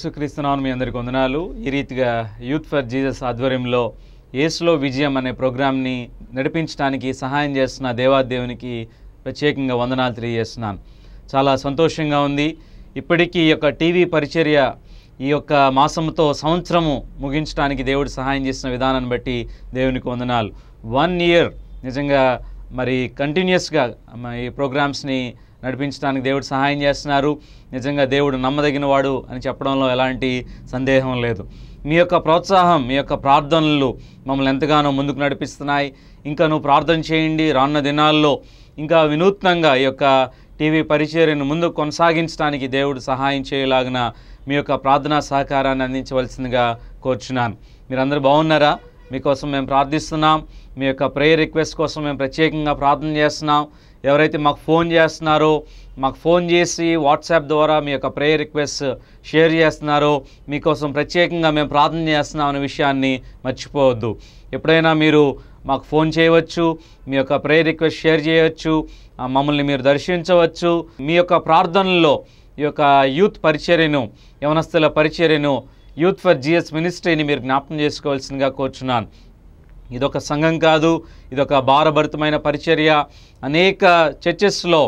యేసుక్రీస్తునాను మీ అందరికి వందనాలు ఈ రీతిగా యూత్ ఫర్ జీసస్ ఆధ్వర్యంలో ఏసులో విజయం అనే ప్రోగ్రామ్ని నడిపించడానికి సహాయం చేస్తున్న దేవాదేవునికి ప్రత్యేకంగా వందనాలు తెలియజేస్తున్నాను చాలా సంతోషంగా ఉంది ఇప్పటికీ ఈ యొక్క టీవీ పరిచర్య ఈ యొక్క మాసంతో సంవత్సరము ముగించడానికి దేవుడు సహాయం చేసిన విధానాన్ని బట్టి దేవునికి వందనాలు వన్ ఇయర్ నిజంగా మరి కంటిన్యూస్గా ఈ ప్రోగ్రామ్స్ని నడిపించడానికి దేవుడు సహాయం చేస్తున్నారు నిజంగా దేవుడు నమ్మదగిన వాడు అని చెప్పడంలో ఎలాంటి సందేహం లేదు మీ యొక్క ప్రోత్సాహం మీ యొక్క ప్రార్థనలు మమ్మల్ని ఎంతగానో ముందుకు నడిపిస్తున్నాయి ఇంకా నువ్వు ప్రార్థన చేయండి రాన్న దినాల్లో ఇంకా వినూత్నంగా ఈ యొక్క టీవీ పరిచర్యను ముందు కొనసాగించడానికి దేవుడు సహాయం చేయలాగిన మీ యొక్క ప్రార్థనా సహకారాన్ని అందించవలసిందిగా కోరుచున్నాను మీరందరూ బాగున్నారా మీకోసం మేము ప్రార్థిస్తున్నాం మీ యొక్క ప్రేయర్ రిక్వెస్ట్ కోసం మేము ప్రత్యేకంగా ప్రార్థన చేస్తున్నాం ఎవరైతే మాకు ఫోన్ చేస్తున్నారో మాకు ఫోన్ చేసి వాట్సాప్ ద్వారా మీ యొక్క ప్రేయర్ రిక్వెస్ట్ షేర్ చేస్తున్నారో మీకోసం ప్రత్యేకంగా మేము ప్రార్థన చేస్తున్నాం అనే విషయాన్ని మర్చిపోవద్దు ఎప్పుడైనా మీరు మాకు ఫోన్ చేయవచ్చు మీ యొక్క ప్రేయర్ రిక్వెస్ట్ షేర్ చేయవచ్చు మమ్మల్ని మీరు దర్శించవచ్చు మీ యొక్క ప్రార్థనల్లో ఈ యొక్క యూత్ పరిచర్యను యవనస్తుల పరిచర్యను యూత్ ఫర్ జిఎస్ మినిస్ట్రీని మీరు జ్ఞాపకం చేసుకోవాల్సిందిగా కోరుచున్నాను ఇదొక సంఘం కాదు ఇదొక భారభరితమైన పరిచర్య అనేక చర్చెస్లో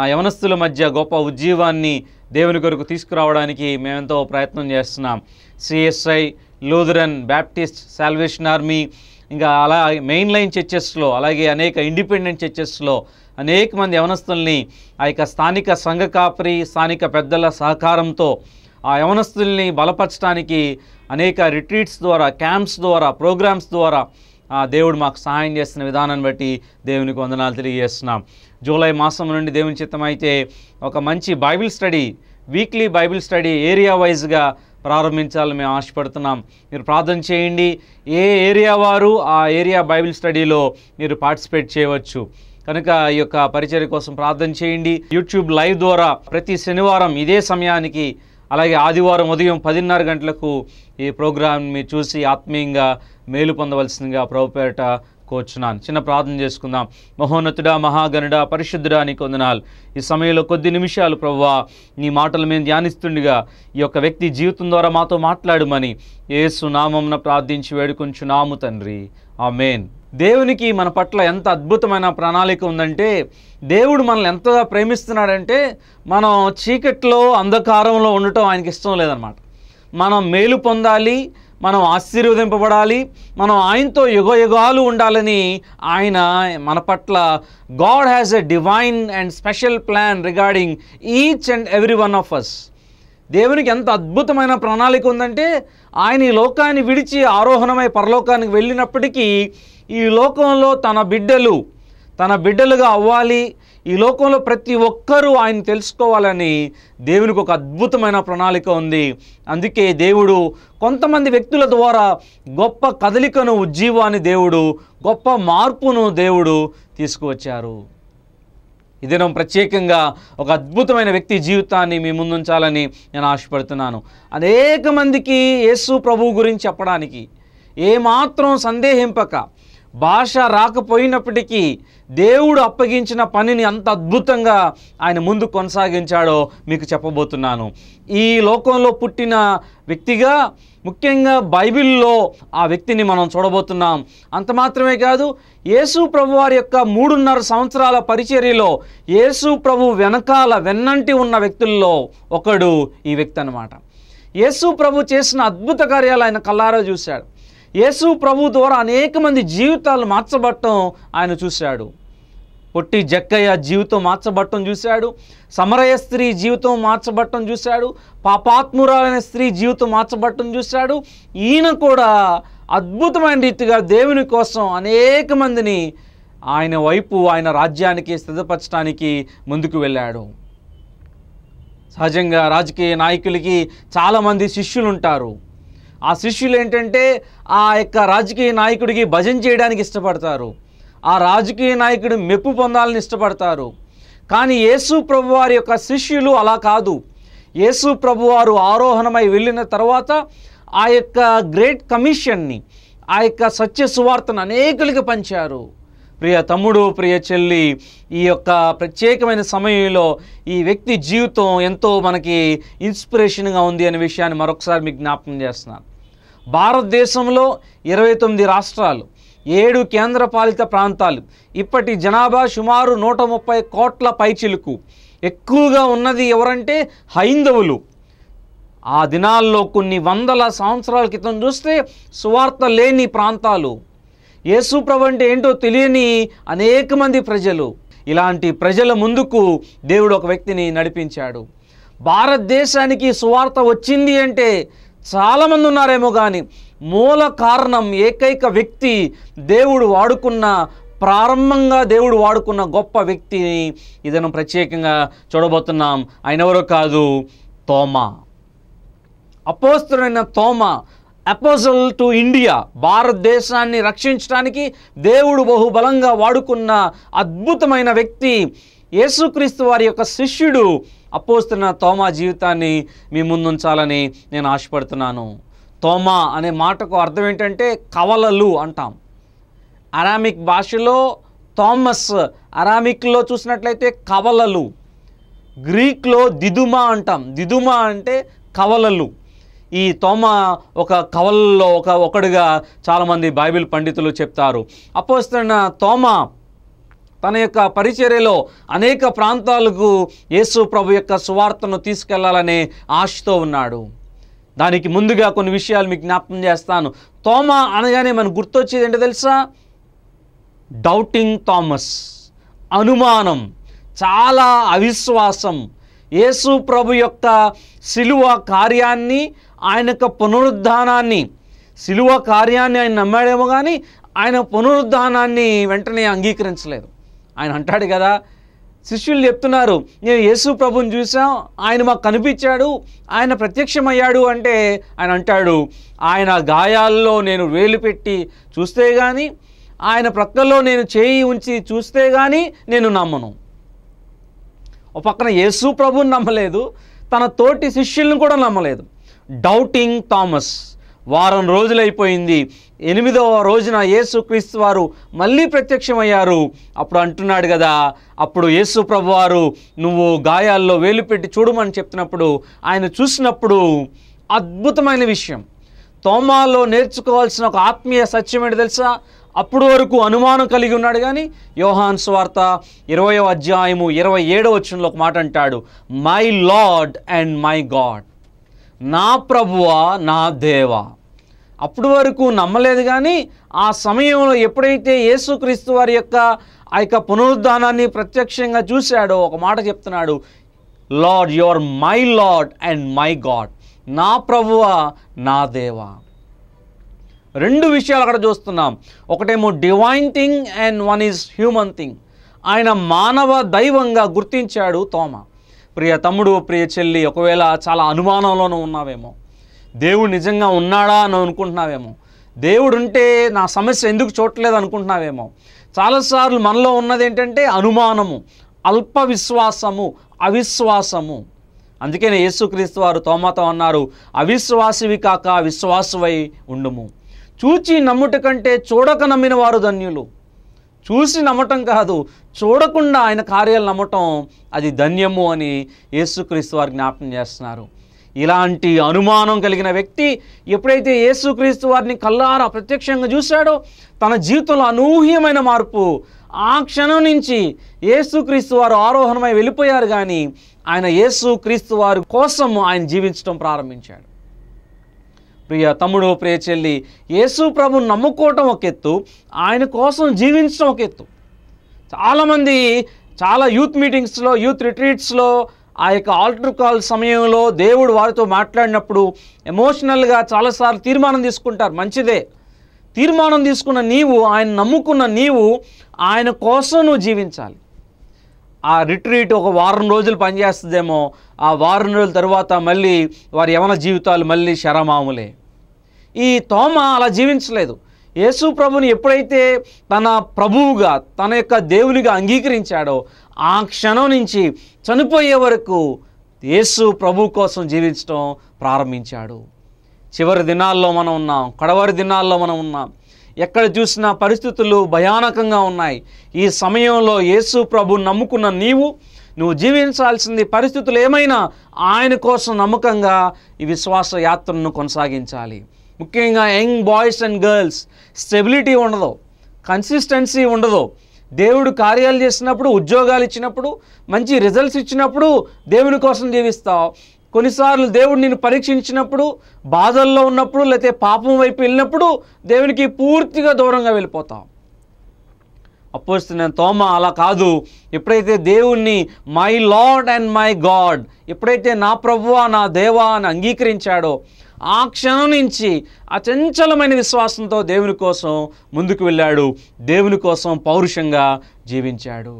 ఆ యవనస్తుల మధ్య గొప్ప ఉజ్జీవాన్ని దేవుని కొరకు తీసుకురావడానికి మేమెంతో ప్రయత్నం చేస్తున్నాం CSI Lutheran Baptist Salvation Army ఇంకా అలా మెయిన్ లైన్ చర్చెస్లో అలాగే అనేక ఇండిపెండెంట్ చర్చెస్లో అనేక మంది యవనస్తుల్ని ఆ యొక్క స్థానిక సంఘ కాపరి స్థానిక పెద్దల సహకారంతో ఆ యవనస్తుల్ని బలపరచడానికి అనేక రిట్రీట్స్ ద్వారా క్యాంప్స్ ద్వారా ప్రోగ్రామ్స్ ద్వారా దేవుడు మాకు సహాయం చేస్తున్న విధానాన్ని బట్టి దేవునికి వందనాలు తెలియజేస్తున్నాం జూలై మాసం నుండి దేవుని చిత్తమైతే ఒక మంచి Bible study weekly Bible study area వైజ్గా ప్రారంభించాలని మేము ఆశపడుతున్నాం మీరు ప్రార్థన చేయండి ఏ ఏరియా వారు ఆ ఏరియా బైబిల్ స్టడీలో మీరు పార్టిసిపేట్ చేయవచ్చు కనుక ఈ యొక్క పరిచయం కోసం ప్రార్థన చేయండి యూట్యూబ్ లైవ్ ద్వారా ప్రతి శనివారం ఇదే సమయానికి అలాగే ఆదివారం ఉదయం పదిన్నర గంటలకు ఈ ప్రోగ్రామ్ని చూసి ఆత్మీయంగా మేలు పొందవలసిందిగా ప్రభుపేట కోర్చున్నాను చిన్న ప్రార్థన చేసుకుందాం మహోన్నతుడా మహాగనుడ పరిశుద్ధుడా నీ కొందనాలు ఈ సమయంలో కొద్ది నిమిషాలు ప్రవ్వా నీ మాటల మేము ధ్యానిస్తుండగా ఈ యొక్క వ్యక్తి జీవితం ద్వారా మాతో మాట్లాడమని ఏసు నామంన ప్రార్థించి నాము తండ్రి ఆ మెయిన్ దేవునికి మన పట్ల ఎంత అద్భుతమైన ప్రణాళిక ఉందంటే దేవుడు మనల్ని ఎంతగా ప్రేమిస్తున్నాడంటే మనం చీకట్లో అంధకారంలో ఉండటం ఆయనకి ఇష్టం లేదనమాట మనం మేలు పొందాలి మనం ఆశీర్వదింపబడాలి మనం ఆయనతో యుగ యుగాలు ఉండాలని ఆయన మన పట్ల God has a divine and special plan regarding each and every one of us దేవునికి ఎంత అద్భుతమైన ప్రణాళిక ఉందంటే ఆయన ఈ లోకాన్ని విడిచి ఆరోహణమై పరలోకానికి వెళ్ళినప్పటికీ ఈ లోకంలో తన బిడ్డలు తన బిడ్డలుగా అవ్వాలి ఈ లోకంలో ప్రతి ఒక్కరూ ఆయన తెలుసుకోవాలని దేవునికి ఒక అద్భుతమైన ప్రణాళిక ఉంది అందుకే దేవుడు కొంతమంది వ్యక్తుల ద్వారా గొప్ప కదలికను ఉజ్జీవాన్ని దేవుడు గొప్ప మార్పును దేవుడు తీసుకువచ్చారు ఇదే ప్రత్యేకంగా ఒక అద్భుతమైన వ్యక్తి జీవితాన్ని మీ ముందుంచాలని నేను ఆశపడుతున్నాను అనేక మందికి యేసు ప్రభువు గురించి చెప్పడానికి ఏమాత్రం సందేహింపక భాష రాకపోయినప్పటికీ దేవుడు అప్పగించిన పనిని అంత అద్భుతంగా ఆయన ముందు కొనసాగించాడో మీకు చెప్పబోతున్నాను ఈ లోకంలో పుట్టిన వ్యక్తిగా ముఖ్యంగా బైబిల్లో ఆ వ్యక్తిని మనం చూడబోతున్నాం అంత మాత్రమే కాదు యేసు ప్రభు వారి యొక్క మూడున్నర సంవత్సరాల పరిచర్యలో యేసు ప్రభు వెనకాల వెన్నంటి ఉన్న వ్యక్తుల్లో ఒకడు ఈ వ్యక్తి అనమాట యేసు ప్రభు చేసిన అద్భుత కార్యాలు ఆయన కల్లారా చూశాడు యేసు ప్రభు ద్వారా అనేక మంది జీవితాలు మార్చబట్టం ఆయన చూశాడు పొట్టి జక్కయ్య జీవితం మార్చబట్టం చూశాడు సమరయ స్త్రీ జీవితం మార్చబట్టం చూశాడు పాపాత్మురాలైన స్త్రీ జీవితం మార్చబట్టం చూశాడు ఈయన కూడా అద్భుతమైన రీతిగా దేవుని కోసం అనేక మందిని ఆయన వైపు ఆయన రాజ్యానికి స్థితపరచడానికి ముందుకు వెళ్ళాడు సహజంగా రాజకీయ నాయకులకి చాలామంది శిష్యులు ఉంటారు ఆ శిష్యులు ఏంటంటే ఆ యొక్క రాజకీయ నాయకుడికి భజన చేయడానికి ఇష్టపడతారు ఆ రాజకీయ నాయకుడు మెప్పు పొందాలని ఇష్టపడతారు కానీ యేసు ప్రభువారి యొక్క శిష్యులు అలా కాదు యేసు ప్రభువారు ఆరోహణమై వెళ్ళిన తర్వాత ఆ యొక్క గ్రేట్ కమిషన్ని ఆ యొక్క సత్య సువార్తను అనేకులకి పంచారు ప్రియ తమ్ముడు ప్రియ చెల్లి ఈ యొక్క ప్రత్యేకమైన సమయంలో ఈ వ్యక్తి జీవితం ఎంతో మనకి ఇన్స్పిరేషన్గా ఉంది అనే విషయాన్ని మరొకసారి మీకు జ్ఞాపకం చేస్తున్నాను భారతదేశంలో ఇరవై తొమ్మిది రాష్ట్రాలు ఏడు కేంద్రపాలిత ప్రాంతాలు ఇప్పటి జనాభా సుమారు నూట ముప్పై కోట్ల పైచిలుకు ఎక్కువగా ఉన్నది ఎవరంటే హైందవులు ఆ దినాల్లో కొన్ని వందల సంవత్సరాల క్రితం చూస్తే సువార్త లేని ప్రాంతాలు యేసుప్రభు అంటే ఏంటో తెలియని అనేక మంది ప్రజలు ఇలాంటి ప్రజల ముందుకు దేవుడు ఒక వ్యక్తిని నడిపించాడు భారతదేశానికి సువార్త వచ్చింది అంటే చాలామంది ఉన్నారేమో కానీ మూల కారణం ఏకైక వ్యక్తి దేవుడు వాడుకున్న ప్రారంభంగా దేవుడు వాడుకున్న గొప్ప వ్యక్తిని ఇదను ప్రత్యేకంగా చూడబోతున్నాం ఆయన ఎవరో కాదు తోమా అపోస్తుడైన తోమా అపోజల్ టు ఇండియా భారతదేశాన్ని రక్షించడానికి దేవుడు బహుబలంగా వాడుకున్న అద్భుతమైన వ్యక్తి యేసుక్రీస్తు వారి యొక్క శిష్యుడు అపోస్తున్న తోమా జీవితాన్ని మీ ముందుంచాలని నేను ఆశపడుతున్నాను తోమా అనే మాటకు అర్థం ఏంటంటే కవలలు అంటాం అరామిక్ భాషలో థామస్ అరామిక్లో చూసినట్లయితే కవలలు గ్రీక్లో దిదుమా అంటాం దిదుమా అంటే కవలలు ఈ తోమ ఒక కవలలో ఒక ఒకడుగా చాలామంది బైబిల్ పండితులు చెప్తారు అపోస్తున్న తోమ తన యొక్క పరిచర్యలో అనేక ప్రాంతాలకు యేసు ప్రభు యొక్క సువార్తను తీసుకెళ్లాలనే ఆశతో ఉన్నాడు దానికి ముందుగా కొన్ని విషయాలు మీకు జ్ఞాపకం చేస్తాను తోమా అనగానే మనకు గుర్తొచ్చేది ఏంటో తెలుసా డౌటింగ్ థామస్ అనుమానం చాలా అవిశ్వాసం యేసు ప్రభు యొక్క శిలువ కార్యాన్ని ఆయన యొక్క పునరుద్ధానాన్ని శిలువ కార్యాన్ని ఆయన నమ్మాడేమో కానీ ఆయన పునరుద్ధానాన్ని వెంటనే అంగీకరించలేదు ఆయన అంటాడు కదా శిష్యులు చెప్తున్నారు నేను యేసు ప్రభుని చూసాం ఆయన మాకు కనిపించాడు ఆయన ప్రత్యక్షమయ్యాడు అంటే ఆయన అంటాడు ఆయన గాయాల్లో నేను వేలు పెట్టి చూస్తే కానీ ఆయన ప్రక్కల్లో నేను చేయి ఉంచి చూస్తే కానీ నేను నమ్మను ఒక పక్కన యేసు ప్రభుని నమ్మలేదు తన తోటి శిష్యులను కూడా నమ్మలేదు డౌటింగ్ థామస్ వారం రోజులైపోయింది ఎనిమిదవ రోజున క్రీస్తు వారు మళ్ళీ ప్రత్యక్షమయ్యారు అప్పుడు అంటున్నాడు కదా అప్పుడు యేసు ప్రభు వారు నువ్వు గాయాల్లో వేలు పెట్టి చూడమని చెప్తున్నప్పుడు ఆయన చూసినప్పుడు అద్భుతమైన విషయం తోమాల్లో నేర్చుకోవాల్సిన ఒక ఆత్మీయ సత్యం ఏంటి తెలుసా అప్పుడు వరకు అనుమానం కలిగి ఉన్నాడు కానీ యోహాన్ స్వార్త ఇరవయో అధ్యాయము ఇరవై ఏడో వచ్చినలో ఒక మాట అంటాడు my Lord and my God నా ప్రభువా నా దేవా అప్పుడు వరకు నమ్మలేదు కానీ ఆ సమయంలో ఎప్పుడైతే యేసుక్రీస్తు వారి యొక్క ఆ యొక్క పునరుద్ధానాన్ని ప్రత్యక్షంగా చూశాడో ఒక మాట చెప్తున్నాడు Lord your are my Lord and my God నా ప్రభువ నా దేవ రెండు విషయాలు అక్కడ చూస్తున్నాం ఒకటేమో divine thing and one is human thing ఆయన మానవ దైవంగా గుర్తించాడు తోమ ప్రియ తమ్ముడు ప్రియ చెల్లి ఒకవేళ చాలా అనుమానంలోనూ ఉన్నావేమో దేవుడు నిజంగా ఉన్నాడా అని అనుకుంటున్నావేమో దేవుడు ఉంటే నా సమస్య ఎందుకు చూడలేదు అనుకుంటున్నావేమో చాలాసార్లు మనలో ఉన్నది ఏంటంటే అనుమానము అల్ప విశ్వాసము అవిశ్వాసము అందుకనే యేసుక్రీస్తు వారు తోమతో అన్నారు అవిశ్వాసివి కాక విశ్వాసువై ఉండుము చూచి నమ్ముట కంటే చూడక నమ్మిన వారు ధన్యులు చూసి నమ్మటం కాదు చూడకుండా ఆయన కార్యాలు నమ్మటం అది ధన్యము అని యేసుక్రీస్తు వారు జ్ఞాపకం చేస్తున్నారు ఇలాంటి అనుమానం కలిగిన వ్యక్తి ఎప్పుడైతే యేసుక్రీస్తు వారిని కల్లారా ప్రత్యక్షంగా చూశాడో తన జీవితంలో అనూహ్యమైన మార్పు ఆ క్షణం నుంచి యేసుక్రీస్తు వారు ఆరోహణమై వెళ్ళిపోయారు కానీ ఆయన యేసుక్రీస్తు వారి కోసం ఆయన జీవించడం ప్రారంభించాడు ప్రియ తమ్ముడు ప్రియ చెల్లి యేసు ప్రభు నమ్ముకోవటం ఒక ఎత్తు ఆయన కోసం జీవించడం ఒక ఎత్తు చాలామంది చాలా యూత్ మీటింగ్స్లో యూత్ రిట్రీట్స్లో ఆ యొక్క ఆల్టర్ కాల్ సమయంలో దేవుడు వారితో మాట్లాడినప్పుడు ఎమోషనల్గా చాలాసార్లు తీర్మానం తీసుకుంటారు మంచిదే తీర్మానం తీసుకున్న నీవు ఆయన నమ్ముకున్న నీవు ఆయన కోసం నువ్వు జీవించాలి ఆ రిట్రీట్ ఒక వారం రోజులు పనిచేస్తుందేమో ఆ వారం రోజుల తర్వాత మళ్ళీ వారి యవన జీవితాలు మళ్ళీ శరమాములే ఈ తోమ అలా జీవించలేదు యేసు ప్రభుని ఎప్పుడైతే తన ప్రభువుగా తన యొక్క దేవునిగా అంగీకరించాడో ఆ క్షణం నుంచి చనిపోయే వరకు యేసు ప్రభు కోసం జీవించడం ప్రారంభించాడు చివరి దినాల్లో మనం ఉన్నాం కడవరి దినాల్లో మనం ఉన్నాం ఎక్కడ చూసినా పరిస్థితులు భయానకంగా ఉన్నాయి ఈ సమయంలో యేసు ప్రభు నమ్ముకున్న నీవు నువ్వు జీవించాల్సింది పరిస్థితులు ఏమైనా ఆయన కోసం నమ్మకంగా ఈ విశ్వాస యాత్రను కొనసాగించాలి ముఖ్యంగా young boys and girls stability ఉండదు కన్సిస్టెన్సీ ఉండదు దేవుడు కార్యాలు చేసినప్పుడు ఉద్యోగాలు ఇచ్చినప్పుడు మంచి రిజల్ట్స్ ఇచ్చినప్పుడు దేవుని కోసం జీవిస్తావు కొన్నిసార్లు దేవుడు నేను పరీక్షించినప్పుడు బాధల్లో ఉన్నప్పుడు లేకపోతే పాపం వైపు వెళ్ళినప్పుడు దేవునికి పూర్తిగా దూరంగా వెళ్ళిపోతాం అప్పుడు నేను తోమ అలా కాదు ఎప్పుడైతే దేవుణ్ణి my Lord and my God ఎప్పుడైతే నా ప్రభువా నా దేవా అని అంగీకరించాడో ఆ క్షణం నుంచి అచంచలమైన విశ్వాసంతో దేవుని కోసం ముందుకు వెళ్ళాడు దేవుని కోసం పౌరుషంగా జీవించాడు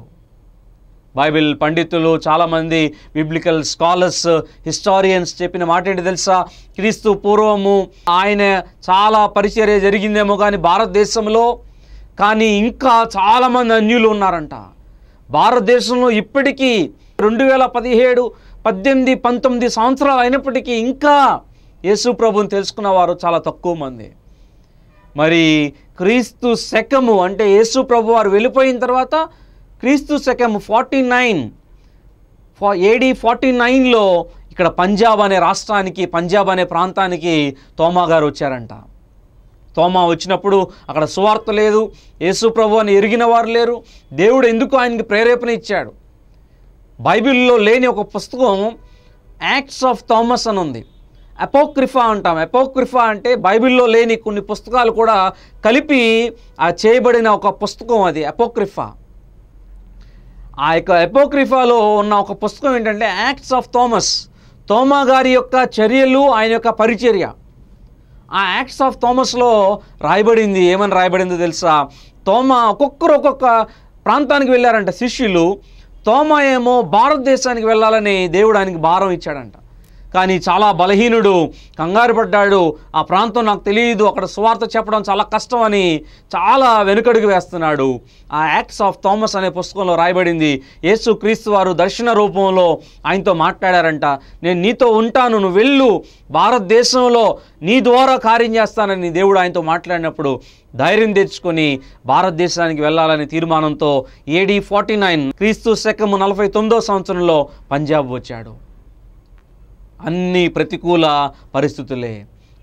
బైబిల్ పండితులు చాలామంది బిబ్లికల్ స్కాలర్స్ హిస్టారియన్స్ చెప్పిన మాట ఏంటి తెలుసా క్రీస్తు పూర్వము ఆయన చాలా పరిచర్య జరిగిందేమో కానీ భారతదేశంలో కానీ ఇంకా చాలామంది అన్యులు ఉన్నారంట భారతదేశంలో ఇప్పటికీ రెండు వేల పదిహేడు పద్దెనిమిది పంతొమ్మిది సంవత్సరాలు అయినప్పటికీ ఇంకా యేసు ప్రభుని తెలుసుకున్న వారు చాలా తక్కువ మంది మరి క్రీస్తు శకము అంటే యేసు ప్రభు వారు వెళ్ళిపోయిన తర్వాత క్రీస్తు శకము ఫార్టీ నైన్ ఫా ఏడీ ఫార్టీ నైన్లో ఇక్కడ పంజాబ్ అనే రాష్ట్రానికి పంజాబ్ అనే ప్రాంతానికి తోమా గారు వచ్చారంట తోమా వచ్చినప్పుడు అక్కడ సువార్త లేదు యేసు ప్రభు అని ఎరిగిన వారు లేరు దేవుడు ఎందుకు ఆయనకి ప్రేరేపణ ఇచ్చాడు బైబిల్లో లేని ఒక పుస్తకం యాక్ట్స్ ఆఫ్ థామస్ అని ఉంది అపోక్రిఫా అంటాం అపోక్రిఫా అంటే బైబిల్లో లేని కొన్ని పుస్తకాలు కూడా కలిపి చేయబడిన ఒక పుస్తకం అది అపోక్రిఫా ఆ యొక్క ఎపోక్రిఫాలో ఉన్న ఒక పుస్తకం ఏంటంటే యాక్ట్స్ ఆఫ్ థోమస్ తోమా గారి యొక్క చర్యలు ఆయన యొక్క పరిచర్య ఆ యాక్ట్స్ ఆఫ్ థోమస్లో రాయబడింది ఏమని రాయబడిందో తెలుసా తోమా ఒక్కొక్కరు ఒక్కొక్క ప్రాంతానికి వెళ్ళారంట శిష్యులు తోమ ఏమో భారతదేశానికి వెళ్ళాలని దేవుడు ఆయనకి భారం ఇచ్చాడంట కానీ చాలా బలహీనుడు కంగారు పడ్డాడు ఆ ప్రాంతం నాకు తెలియదు అక్కడ సువార్త చెప్పడం చాలా కష్టం అని చాలా వెనుకడుగు వేస్తున్నాడు ఆ యాక్ట్స్ ఆఫ్ థామస్ అనే పుస్తకంలో రాయబడింది యేసు క్రీస్తు వారు దర్శన రూపంలో ఆయనతో మాట్లాడారంట నేను నీతో ఉంటాను నువ్వు వెళ్ళు భారతదేశంలో నీ ద్వారా కార్యం చేస్తానని దేవుడు ఆయనతో మాట్లాడినప్పుడు ధైర్యం తెచ్చుకొని భారతదేశానికి వెళ్ళాలనే తీర్మానంతో ఏడీ ఫార్టీ నైన్ క్రీస్తు శకము నలభై తొమ్మిదో సంవత్సరంలో పంజాబ్ వచ్చాడు అన్ని ప్రతికూల పరిస్థితులే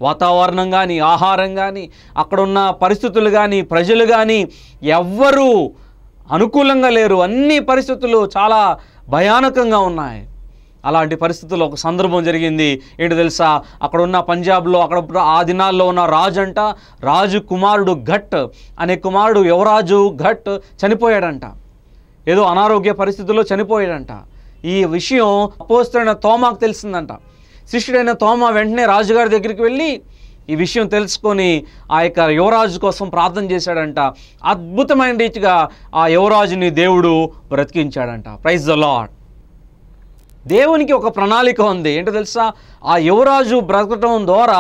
వాతావరణం కానీ ఆహారం కానీ అక్కడున్న పరిస్థితులు కానీ ప్రజలు కానీ ఎవ్వరూ అనుకూలంగా లేరు అన్ని పరిస్థితులు చాలా భయానకంగా ఉన్నాయి అలాంటి పరిస్థితుల్లో ఒక సందర్భం జరిగింది ఏంటో తెలుసా అక్కడున్న పంజాబ్లో అక్కడ ఆ దినాల్లో ఉన్న రాజు అంట రాజు కుమారుడు ఘట్ అనే కుమారుడు యువరాజు ఘట్ చనిపోయాడంట ఏదో అనారోగ్య పరిస్థితుల్లో చనిపోయాడంట ఈ విషయం అపోస్తున్న తోమాకు తెలిసిందంట శిష్యుడైన తోమా వెంటనే రాజుగారి దగ్గరికి వెళ్ళి ఈ విషయం తెలుసుకొని ఆ యొక్క యువరాజు కోసం ప్రార్థన చేశాడంట అద్భుతమైన రీతిగా ఆ యువరాజుని దేవుడు బ్రతికించాడంట ప్రైజ్ ద లాడ్ దేవునికి ఒక ప్రణాళిక ఉంది ఏంటో తెలుసా ఆ యువరాజు బ్రతకటం ద్వారా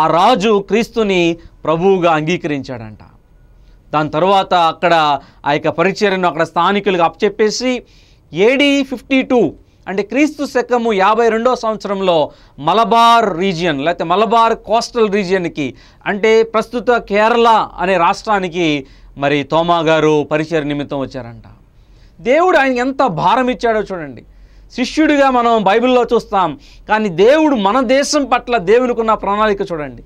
ఆ రాజు క్రీస్తుని ప్రభువుగా అంగీకరించాడంట దాని తర్వాత అక్కడ ఆ యొక్క పరిచర్ను అక్కడ స్థానికులకు అప్పచెప్పేసి ఏడీ ఫిఫ్టీ టూ అంటే క్రీస్తు శకము యాభై రెండో సంవత్సరంలో మలబార్ రీజియన్ లేకపోతే మలబార్ కోస్టల్ రీజియన్కి అంటే ప్రస్తుత కేరళ అనే రాష్ట్రానికి మరి తోమా గారు పరిచయ నిమిత్తం వచ్చారంట దేవుడు ఆయన ఎంత భారం ఇచ్చాడో చూడండి శిష్యుడిగా మనం బైబిల్లో చూస్తాం కానీ దేవుడు మన దేశం పట్ల దేవునికి ఉన్న ప్రణాళిక చూడండి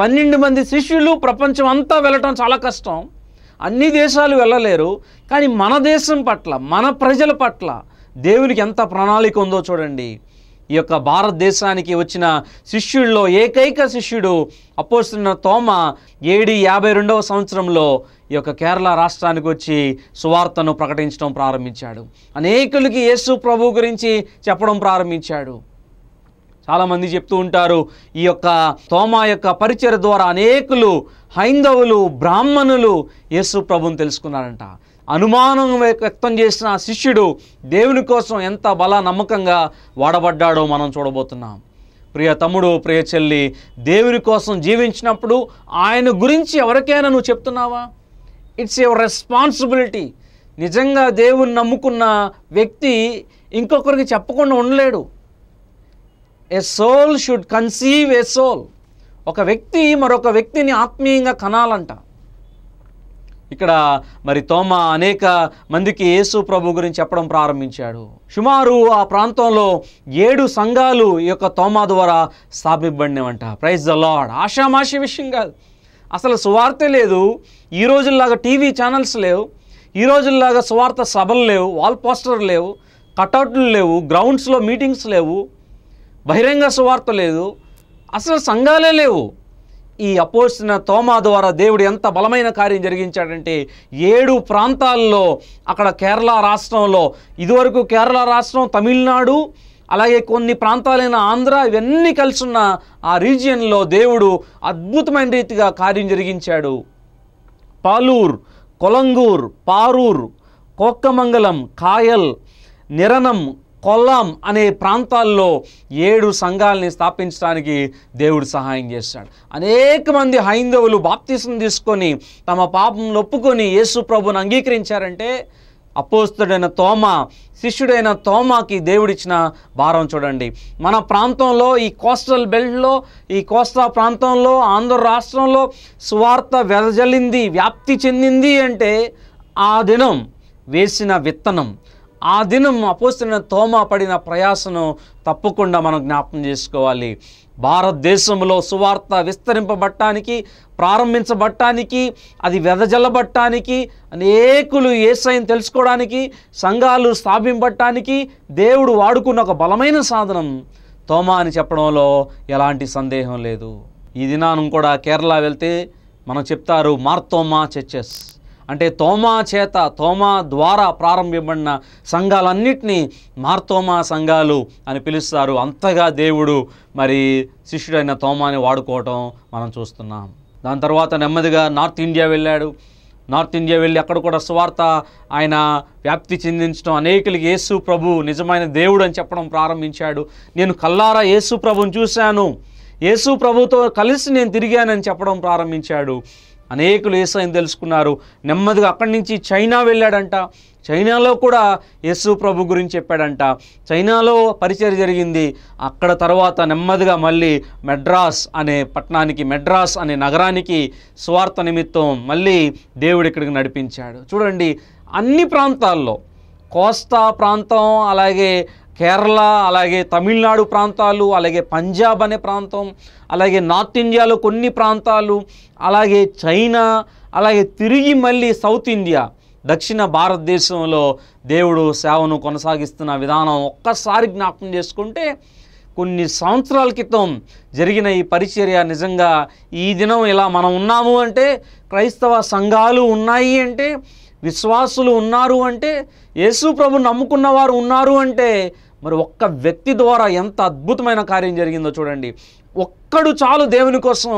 పన్నెండు మంది శిష్యులు ప్రపంచం అంతా వెళ్ళటం చాలా కష్టం అన్ని దేశాలు వెళ్ళలేరు కానీ మన దేశం పట్ల మన ప్రజల పట్ల దేవునికి ఎంత ప్రణాళిక ఉందో చూడండి ఈ యొక్క భారతదేశానికి వచ్చిన శిష్యుల్లో ఏకైక శిష్యుడు అపోస్తున్న తోమ ఏడి యాభై రెండవ సంవత్సరంలో ఈ యొక్క కేరళ రాష్ట్రానికి వచ్చి సువార్తను ప్రకటించడం ప్రారంభించాడు అనేకులకి యేసు ప్రభు గురించి చెప్పడం ప్రారంభించాడు చాలామంది చెప్తూ ఉంటారు ఈ యొక్క తోమా యొక్క పరిచయ ద్వారా అనేకులు హైందవులు బ్రాహ్మణులు యేసు ప్రభుని తెలుసుకున్నారంట అనుమానం వ్యక్తం చేసిన శిష్యుడు దేవుని కోసం ఎంత బల నమ్మకంగా వాడబడ్డాడో మనం చూడబోతున్నాం ప్రియ తమ్ముడు ప్రియ చెల్లి దేవుని కోసం జీవించినప్పుడు ఆయన గురించి ఎవరికైనా నువ్వు చెప్తున్నావా ఇట్స్ యువర్ రెస్పాన్సిబిలిటీ నిజంగా దేవుని నమ్ముకున్న వ్యక్తి ఇంకొకరికి చెప్పకుండా ఉండలేడు a soul should conceive a soul ఒక వ్యక్తి మరొక వ్యక్తిని ఆత్మీయంగా కనాలంట ఇక్కడ మరి తోమ అనేక మందికి యేసు ప్రభు గురించి చెప్పడం ప్రారంభించాడు సుమారు ఆ ప్రాంతంలో ఏడు సంఘాలు ఈ యొక్క తోమా ద్వారా స్థాపించబడినవంట ప్రైజ్ ద లాడ్ ఆషామాషి విషయం కాదు అసలు సువార్త లేదు ఈ రోజుల్లాగా టీవీ ఛానల్స్ లేవు ఈ రోజుల్లాగా సువార్త సభలు లేవు వాల్ పోస్టర్లు లేవు కటౌట్లు లేవు గ్రౌండ్స్లో మీటింగ్స్ లేవు బహిరంగ సువార్త లేదు అసలు సంఘాలే లేవు ఈ అపోసిన తోమా ద్వారా దేవుడు ఎంత బలమైన కార్యం జరిగించాడంటే ఏడు ప్రాంతాల్లో అక్కడ కేరళ రాష్ట్రంలో ఇదివరకు కేరళ రాష్ట్రం తమిళనాడు అలాగే కొన్ని ప్రాంతాలైన ఆంధ్ర ఇవన్నీ కలిసి ఉన్న ఆ రీజియన్లో దేవుడు అద్భుతమైన రీతిగా కార్యం జరిగించాడు పాలూర్ కొలంగూర్ పారూర్ కోక్కమంగళం కాయల్ నిరణం కొల్లాం అనే ప్రాంతాల్లో ఏడు సంఘాలని స్థాపించడానికి దేవుడు సహాయం చేస్తాడు అనేక మంది హైందవులు బాప్తీసం తీసుకొని తమ పాపం ఒప్పుకొని యేసు ప్రభుని అంగీకరించారంటే అపోస్తుడైన తోమ శిష్యుడైన తోమాకి దేవుడిచ్చిన భారం చూడండి మన ప్రాంతంలో ఈ కోస్టల్ బెల్ట్లో ఈ కోస్తా ప్రాంతంలో ఆంధ్ర రాష్ట్రంలో స్వార్థ వెదజల్లింది వ్యాప్తి చెందింది అంటే ఆ దినం వేసిన విత్తనం ఆ దినం అపోస్తున్న తోమ పడిన ప్రయాసను తప్పకుండా మనం జ్ఞాపకం చేసుకోవాలి భారతదేశంలో సువార్త విస్తరింపబట్టానికి ప్రారంభించబట్టానికి అది వెదజల్లబట్టానికి అనేకులు ఏసైని తెలుసుకోవడానికి సంఘాలు స్థాపింపట్టానికి దేవుడు వాడుకున్న ఒక బలమైన సాధనం తోమ అని చెప్పడంలో ఎలాంటి సందేహం లేదు ఈ దినానం కూడా కేరళ వెళ్తే మనం చెప్తారు మార్తోమా చర్చెస్ అంటే తోమా చేత తోమా ద్వారా ప్రారంభింపబడిన సంఘాలన్నింటినీ మార్తోమా సంఘాలు అని పిలుస్తారు అంతగా దేవుడు మరి శిష్యుడైన తోమాని వాడుకోవటం మనం చూస్తున్నాం దాని తర్వాత నెమ్మదిగా నార్త్ ఇండియా వెళ్ళాడు నార్త్ ఇండియా వెళ్ళి అక్కడ కూడా స్వార్థ ఆయన వ్యాప్తి చెందించడం అనేకులకి యేసు ప్రభు నిజమైన దేవుడు అని చెప్పడం ప్రారంభించాడు నేను కల్లారా యేసు ప్రభుని చూశాను యేసు ప్రభుతో కలిసి నేను తిరిగానని చెప్పడం ప్రారంభించాడు అనేకులు అని తెలుసుకున్నారు నెమ్మదిగా అక్కడి నుంచి చైనా వెళ్ళాడంట చైనాలో కూడా యేసు ప్రభు గురించి చెప్పాడంట చైనాలో పరిచయం జరిగింది అక్కడ తర్వాత నెమ్మదిగా మళ్ళీ మెడ్రాస్ అనే పట్టణానికి మెడ్రాస్ అనే నగరానికి స్వార్థ నిమిత్తం మళ్ళీ దేవుడు ఇక్కడికి నడిపించాడు చూడండి అన్ని ప్రాంతాల్లో కోస్తా ప్రాంతం అలాగే కేరళ అలాగే తమిళనాడు ప్రాంతాలు అలాగే పంజాబ్ అనే ప్రాంతం అలాగే నార్త్ ఇండియాలో కొన్ని ప్రాంతాలు అలాగే చైనా అలాగే తిరిగి మళ్ళీ సౌత్ ఇండియా దక్షిణ భారతదేశంలో దేవుడు సేవను కొనసాగిస్తున్న విధానం ఒక్కసారి జ్ఞాపకం చేసుకుంటే కొన్ని సంవత్సరాల క్రితం జరిగిన ఈ పరిచర్య నిజంగా ఈ దినం ఇలా మనం ఉన్నాము అంటే క్రైస్తవ సంఘాలు ఉన్నాయి అంటే విశ్వాసులు ఉన్నారు అంటే యేసు ప్రభు నమ్ముకున్న వారు ఉన్నారు అంటే మరి ఒక్క వ్యక్తి ద్వారా ఎంత అద్భుతమైన కార్యం జరిగిందో చూడండి ఒక్కడు చాలు దేవుని కోసం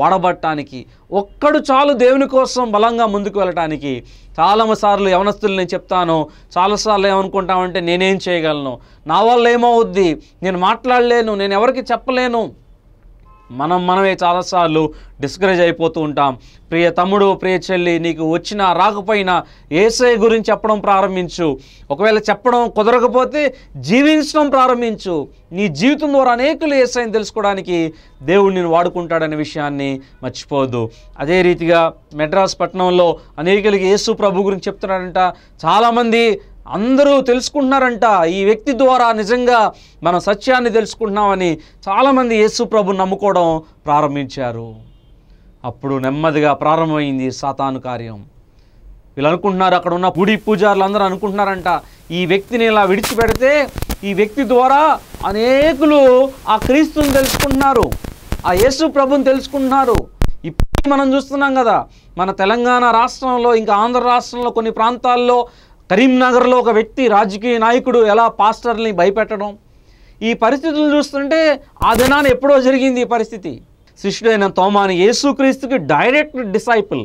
వాడబట్టడానికి ఒక్కడు చాలు దేవుని కోసం బలంగా ముందుకు వెళ్ళటానికి చాలాసార్లు యవనస్తులు నేను చెప్తాను చాలాసార్లు ఏమనుకుంటామంటే నేనేం చేయగలను నా వల్ల ఏమవుద్ది నేను మాట్లాడలేను నేను ఎవరికి చెప్పలేను మనం మనమే చాలాసార్లు డిస్కరేజ్ అయిపోతూ ఉంటాం ప్రియ తమ్ముడు ప్రియ చెల్లి నీకు వచ్చినా రాకపోయినా ఏసఐ గురించి చెప్పడం ప్రారంభించు ఒకవేళ చెప్పడం కుదరకపోతే జీవించడం ప్రారంభించు నీ జీవితం ద్వారా అనేకులు ఏసైని తెలుసుకోవడానికి దేవుడు నేను వాడుకుంటాడనే విషయాన్ని మర్చిపోవద్దు అదే రీతిగా మెడ్రాస్ పట్టణంలో అనేకులకి యేసు ప్రభు గురించి చెప్తున్నాడంట చాలామంది అందరూ తెలుసుకుంటున్నారంట ఈ వ్యక్తి ద్వారా నిజంగా మనం సత్యాన్ని తెలుసుకుంటున్నామని చాలామంది యేసు ప్రభు నమ్ముకోవడం ప్రారంభించారు అప్పుడు నెమ్మదిగా ప్రారంభమైంది సాతాను కార్యం వీళ్ళు అనుకుంటున్నారు అక్కడ ఉన్న గుడి పూజారులు అందరూ అనుకుంటున్నారంట ఈ వ్యక్తిని ఇలా విడిచిపెడితే ఈ వ్యక్తి ద్వారా అనేకులు ఆ క్రీస్తుని తెలుసుకుంటున్నారు ఆ యేసు ప్రభుని తెలుసుకుంటున్నారు ఇప్పుడు మనం చూస్తున్నాం కదా మన తెలంగాణ రాష్ట్రంలో ఇంకా ఆంధ్ర రాష్ట్రంలో కొన్ని ప్రాంతాల్లో కరీంనగర్లో ఒక వ్యక్తి రాజకీయ నాయకుడు ఎలా పాస్టర్ని భయపెట్టడం ఈ పరిస్థితులు చూస్తుంటే ఆ దినాన్ని ఎప్పుడో జరిగింది ఈ పరిస్థితి శిష్యుడైన తోమాని యేసుక్రీస్తుకి డైరెక్ట్ డిసైపుల్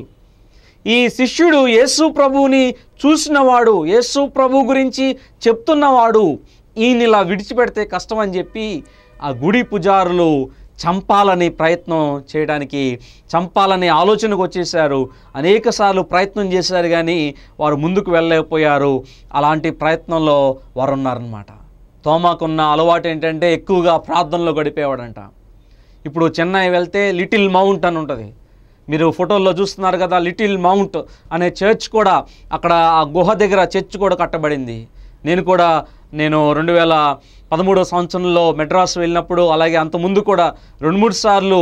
ఈ శిష్యుడు యేసు ప్రభువుని చూసినవాడు యేసు ప్రభు గురించి చెప్తున్నవాడు ఈయన ఇలా విడిచిపెడితే కష్టం అని చెప్పి ఆ గుడి పుజారులు చంపాలని ప్రయత్నం చేయడానికి చంపాలనే ఆలోచనకు వచ్చేసారు అనేక ప్రయత్నం చేశారు కానీ వారు ముందుకు వెళ్ళలేకపోయారు అలాంటి ప్రయత్నంలో వారు ఉన్నారనమాట తోమాకున్న అలవాటు ఏంటంటే ఎక్కువగా ప్రార్థనలో గడిపేవాడంట ఇప్పుడు చెన్నై వెళ్తే లిటిల్ మౌంట్ అని ఉంటుంది మీరు ఫోటోల్లో చూస్తున్నారు కదా లిటిల్ మౌంట్ అనే చర్చ్ కూడా అక్కడ ఆ గుహ దగ్గర చర్చ్ కూడా కట్టబడింది నేను కూడా నేను రెండు వేల పదమూడో సంవత్సరంలో మెడ్రాస్ వెళ్ళినప్పుడు అలాగే అంత ముందు కూడా రెండు మూడు సార్లు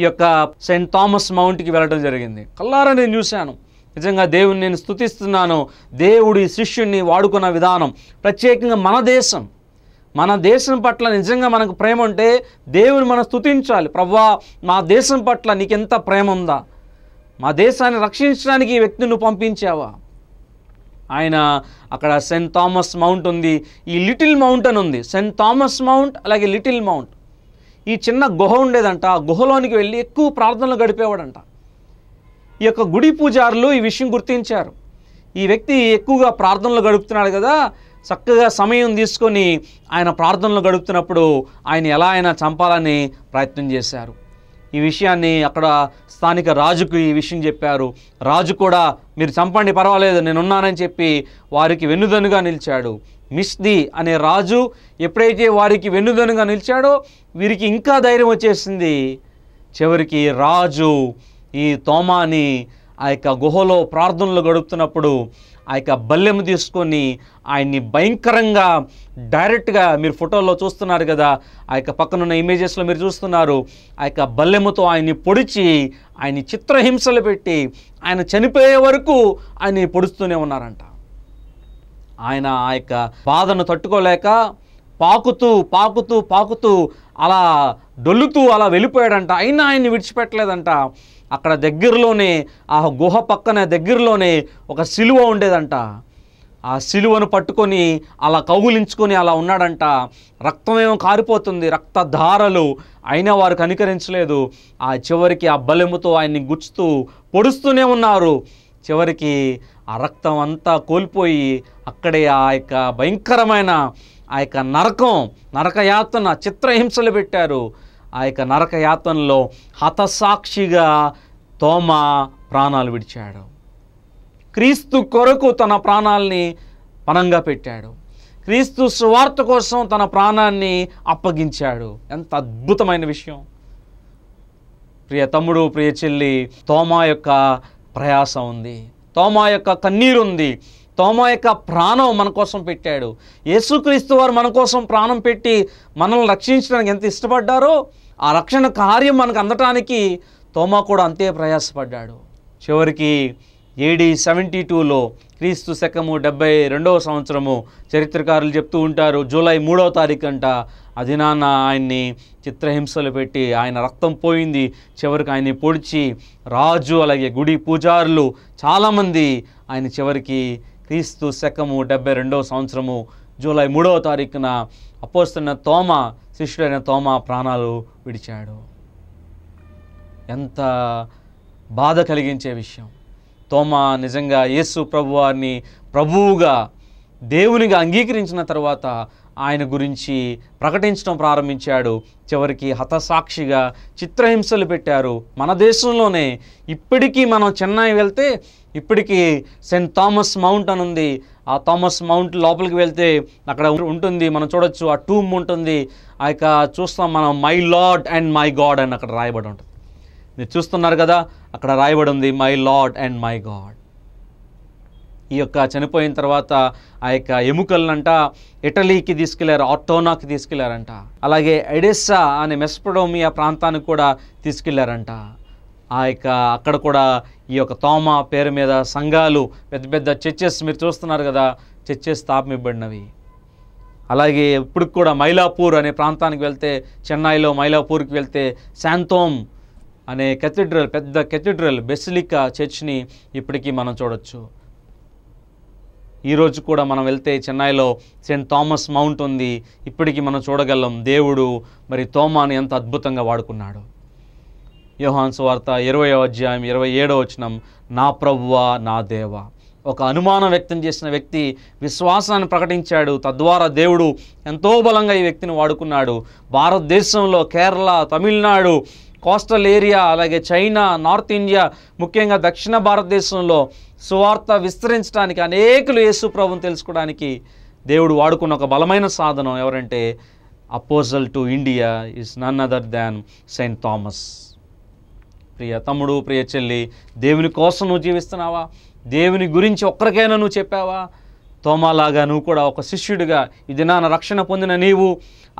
ఈ యొక్క సెయింట్ థామస్ మౌంట్కి వెళ్ళడం జరిగింది కల్లారా నేను చూశాను నిజంగా దేవుని నేను స్థుతిస్తున్నాను దేవుడి శిష్యుణ్ణి వాడుకున్న విధానం ప్రత్యేకంగా మన దేశం మన దేశం పట్ల నిజంగా మనకు ప్రేమ ఉంటే దేవుని మనం స్థుతించాలి ప్రవ్వా మా దేశం పట్ల నీకెంత ప్రేమ ఉందా మా దేశాన్ని రక్షించడానికి ఈ వ్యక్తిని నువ్వు పంపించావా ఆయన అక్కడ సెయింట్ థామస్ మౌంట్ ఉంది ఈ లిటిల్ మౌంట్ అని ఉంది సెయింట్ థామస్ మౌంట్ అలాగే లిటిల్ మౌంట్ ఈ చిన్న గుహ ఉండేదంట ఆ గుహలోనికి వెళ్ళి ఎక్కువ ప్రార్థనలు గడిపేవాడంట ఈ యొక్క గుడి పూజారులు ఈ విషయం గుర్తించారు ఈ వ్యక్తి ఎక్కువగా ప్రార్థనలు గడుపుతున్నాడు కదా చక్కగా సమయం తీసుకొని ఆయన ప్రార్థనలు గడుపుతున్నప్పుడు ఆయన ఎలా అయినా చంపాలని ప్రయత్నం చేశారు ఈ విషయాన్ని అక్కడ స్థానిక రాజుకు ఈ విషయం చెప్పారు రాజు కూడా మీరు చంపండి పర్వాలేదు నేనున్నానని చెప్పి వారికి వెన్నుదనుగా నిలిచాడు మిస్ది అనే రాజు ఎప్పుడైతే వారికి వెన్నుదనుగా నిలిచాడో వీరికి ఇంకా ధైర్యం వచ్చేసింది చివరికి రాజు ఈ తోమాని ఆ యొక్క గుహలో ప్రార్థనలు గడుపుతున్నప్పుడు ఆ యొక్క బల్లెము తీసుకొని ఆయన్ని భయంకరంగా డైరెక్ట్గా మీరు ఫోటోల్లో చూస్తున్నారు కదా ఆ యొక్క పక్కనున్న ఇమేజెస్లో మీరు చూస్తున్నారు ఆ యొక్క బల్లెముతో ఆయన్ని పొడిచి ఆయన్ని చిత్రహింసలు పెట్టి ఆయన చనిపోయే వరకు ఆయన్ని పొడుస్తూనే ఉన్నారంట ఆయన ఆ యొక్క బాధను తట్టుకోలేక పాకుతూ పాకుతూ పాకుతూ అలా డొల్లుతూ అలా వెళ్ళిపోయాడంట అయినా ఆయన్ని విడిచిపెట్టలేదంట అక్కడ దగ్గరలోనే ఆ గుహ పక్కన దగ్గరలోనే ఒక సిలువ ఉండేదంట ఆ సిలువను పట్టుకొని అలా కౌగులించుకొని అలా ఉన్నాడంట రక్తమేమో కారిపోతుంది రక్తధారలు అయినా వారు కనికరించలేదు ఆ చివరికి ఆ బలెముతో ఆయన్ని గుచ్చుతూ పొడుస్తూనే ఉన్నారు చివరికి ఆ రక్తం అంతా కోల్పోయి అక్కడే ఆ యొక్క భయంకరమైన ఆ యొక్క నరకం నరకయాతన చిత్రహింసలు పెట్టారు ఆ యొక్క నరక హతసాక్షిగా తోమా ప్రాణాలు విడిచాడు క్రీస్తు కొరకు తన ప్రాణాల్ని పనంగా పెట్టాడు క్రీస్తు స్వార్థ కోసం తన ప్రాణాన్ని అప్పగించాడు ఎంత అద్భుతమైన విషయం ప్రియ తమ్ముడు ప్రియ చెల్లి తోమా యొక్క ప్రయాసం ఉంది తోమా యొక్క కన్నీరుంది తోమ యొక్క ప్రాణం మన కోసం పెట్టాడు యేసుక్రీస్తు వారు మన కోసం ప్రాణం పెట్టి మనల్ని రక్షించడానికి ఎంత ఇష్టపడ్డారో ఆ రక్షణ కార్యం మనకు అందటానికి తోమా కూడా అంతే ప్రయాసపడ్డాడు చివరికి ఏడీ సెవెంటీ టూలో క్రీస్తు శకము డెబ్బై రెండవ సంవత్సరము చరిత్రకారులు చెప్తూ ఉంటారు జూలై మూడవ తారీఖు అంట అధినాన్న ఆయన్ని చిత్రహింసలు పెట్టి ఆయన రక్తం పోయింది చివరికి ఆయన్ని పొడిచి రాజు అలాగే గుడి పూజారులు చాలామంది ఆయన చివరికి క్రీస్తు శకము డెబ్బై రెండవ సంవత్సరము జూలై మూడవ తారీఖున అపోస్తున్న తోమ శిష్యుడైన తోమ ప్రాణాలు విడిచాడు ఎంత బాధ కలిగించే విషయం తోమ నిజంగా యేసు ప్రభువారిని ప్రభువుగా దేవునిగా అంగీకరించిన తర్వాత ఆయన గురించి ప్రకటించడం ప్రారంభించాడు చివరికి హతసాక్షిగా చిత్రహింసలు పెట్టారు మన దేశంలోనే ఇప్పటికీ మనం చెన్నై వెళ్తే ఇప్పటికీ సెయింట్ థామస్ మౌంట్ అని ఉంది ఆ థామస్ మౌంట్ లోపలికి వెళ్తే అక్కడ ఉంటుంది మనం చూడొచ్చు ఆ టూమ్ ఉంటుంది ఆ యొక్క చూస్తాం మనం my Lord and my God అని అక్కడ రాయబడి ఉంటుంది మీరు చూస్తున్నారు కదా అక్కడ రాయబడి ఉంది my Lord and my God ఈ యొక్క చనిపోయిన తర్వాత ఆ యొక్క ఎముకలనంట ఇటలీకి తీసుకెళ్లారు ఆర్టోనాకి తీసుకెళ్లారంట అలాగే ఎడెస్సా అనే మెస్పడోమియా ప్రాంతానికి కూడా తీసుకెళ్లారంట ఆ యొక్క అక్కడ కూడా ఈ యొక్క తోమ పేరు మీద సంఘాలు పెద్ద పెద్ద చర్చెస్ మీరు చూస్తున్నారు కదా చర్చెస్ స్థాపించబడినవి అలాగే ఇప్పుడు కూడా మైలాపూర్ అనే ప్రాంతానికి వెళ్తే చెన్నైలో మైలాపూర్కి వెళ్తే శాంతోమ్ అనే కెథీడ్రల్ పెద్ద కెథీడ్రల్ బెసిలికా చర్చ్ని ఇప్పటికీ మనం చూడొచ్చు ఈరోజు కూడా మనం వెళ్తే చెన్నైలో సెయింట్ థామస్ మౌంట్ ఉంది ఇప్పటికీ మనం చూడగలం దేవుడు మరి తోమాను ఎంత అద్భుతంగా వాడుకున్నాడు యోహాన్ వార్త ఇరవై అధ్యాయం ఇరవై ఏడో వచనం నా ప్రవ్వ నా దేవ ఒక అనుమానం వ్యక్తం చేసిన వ్యక్తి విశ్వాసాన్ని ప్రకటించాడు తద్వారా దేవుడు ఎంతో బలంగా ఈ వ్యక్తిని వాడుకున్నాడు భారతదేశంలో కేరళ తమిళనాడు కోస్టల్ ఏరియా అలాగే చైనా నార్త్ ఇండియా ముఖ్యంగా దక్షిణ భారతదేశంలో సువార్త విస్తరించడానికి అనేకులు యేసు ప్రభుని తెలుసుకోవడానికి దేవుడు వాడుకున్న ఒక బలమైన సాధనం ఎవరంటే apostle to India is none other than Saint Thomas ప్రియ తమ్ముడు ప్రియ చెల్లి దేవుని కోసం నువ్వు జీవిస్తున్నావా దేవుని గురించి ఒక్కరికైనా నువ్వు చెప్పావా తోమాలాగా నువ్వు కూడా ఒక శిష్యుడిగా ఈ దినాన రక్షణ పొందిన నీవు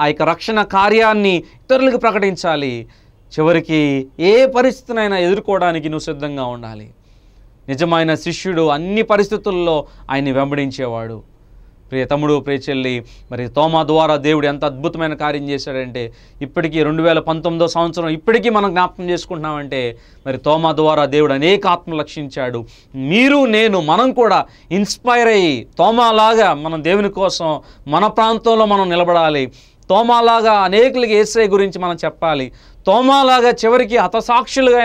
ఆ యొక్క రక్షణ కార్యాన్ని ఇతరులకు ప్రకటించాలి చివరికి ఏ పరిస్థితినైనా ఎదుర్కోవడానికి నువ్వు సిద్ధంగా ఉండాలి నిజమైన శిష్యుడు అన్ని పరిస్థితుల్లో ఆయన్ని వెంబడించేవాడు ప్రియ తమ్ముడు ప్రియ చెల్లి మరి తోమా ద్వారా దేవుడు ఎంత అద్భుతమైన కార్యం చేశాడంటే ఇప్పటికీ రెండు వేల పంతొమ్మిదో సంవత్సరం ఇప్పటికీ మనం జ్ఞాపకం చేసుకుంటున్నామంటే మరి తోమా ద్వారా దేవుడు అనేక ఆత్మ లక్షించాడు మీరు నేను మనం కూడా ఇన్స్పైర్ అయ్యి తోమాలాగా మనం దేవుని కోసం మన ప్రాంతంలో మనం నిలబడాలి తోమాలాగా అనేకులకి ఏసై గురించి మనం చెప్పాలి తోమాలాగా చివరికి హతసాక్షులుగా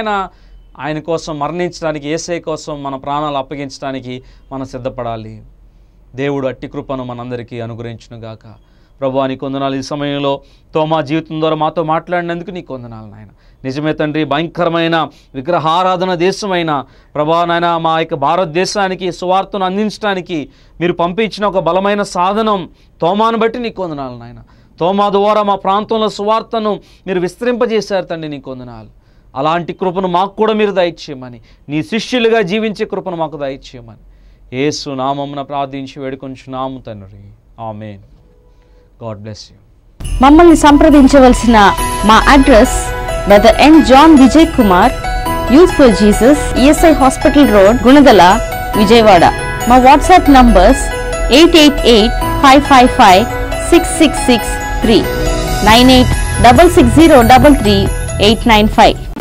ఆయన కోసం మరణించడానికి ఏసై కోసం మన ప్రాణాలు అప్పగించడానికి మనం సిద్ధపడాలి దేవుడు అట్టి కృపను మనందరికీ అనుగ్రహించునుగాక ప్రభు నీ కొందనాలు ఈ సమయంలో తోమా జీవితం ద్వారా మాతో మాట్లాడినందుకు నీ కొందనాలు నాయన నిజమే తండ్రి భయంకరమైన విగ్రహారాధన దేశమైన ప్రభా నాయన మా యొక్క భారతదేశానికి సువార్తను అందించడానికి మీరు పంపించిన ఒక బలమైన సాధనం తోమాను బట్టి నీ కొందనాలు నాయన తోమా ద్వారా మా ప్రాంతంలో సువార్తను మీరు విస్తరింపజేశారు తండ్రి నీ కొందనాలు అలాంటి కృపను మాకు కూడా మీరు దయచేయమని నీ శిష్యులుగా జీవించే కృపను మాకు దయచేయమని ఏసు నామమున ప్రార్థించి నాము తండ్రి ఆమెన్ గాడ్ బ్లెస్ యూ మమ్మల్ని సంప్రదించవలసిన మా address brother N John Vijay Kumar youth for Jesus ESI hospital road Gunadala Vijayawada మా WhatsApp numbers eight eight eight five five five six six six three nine eight double six zero double three eight nine five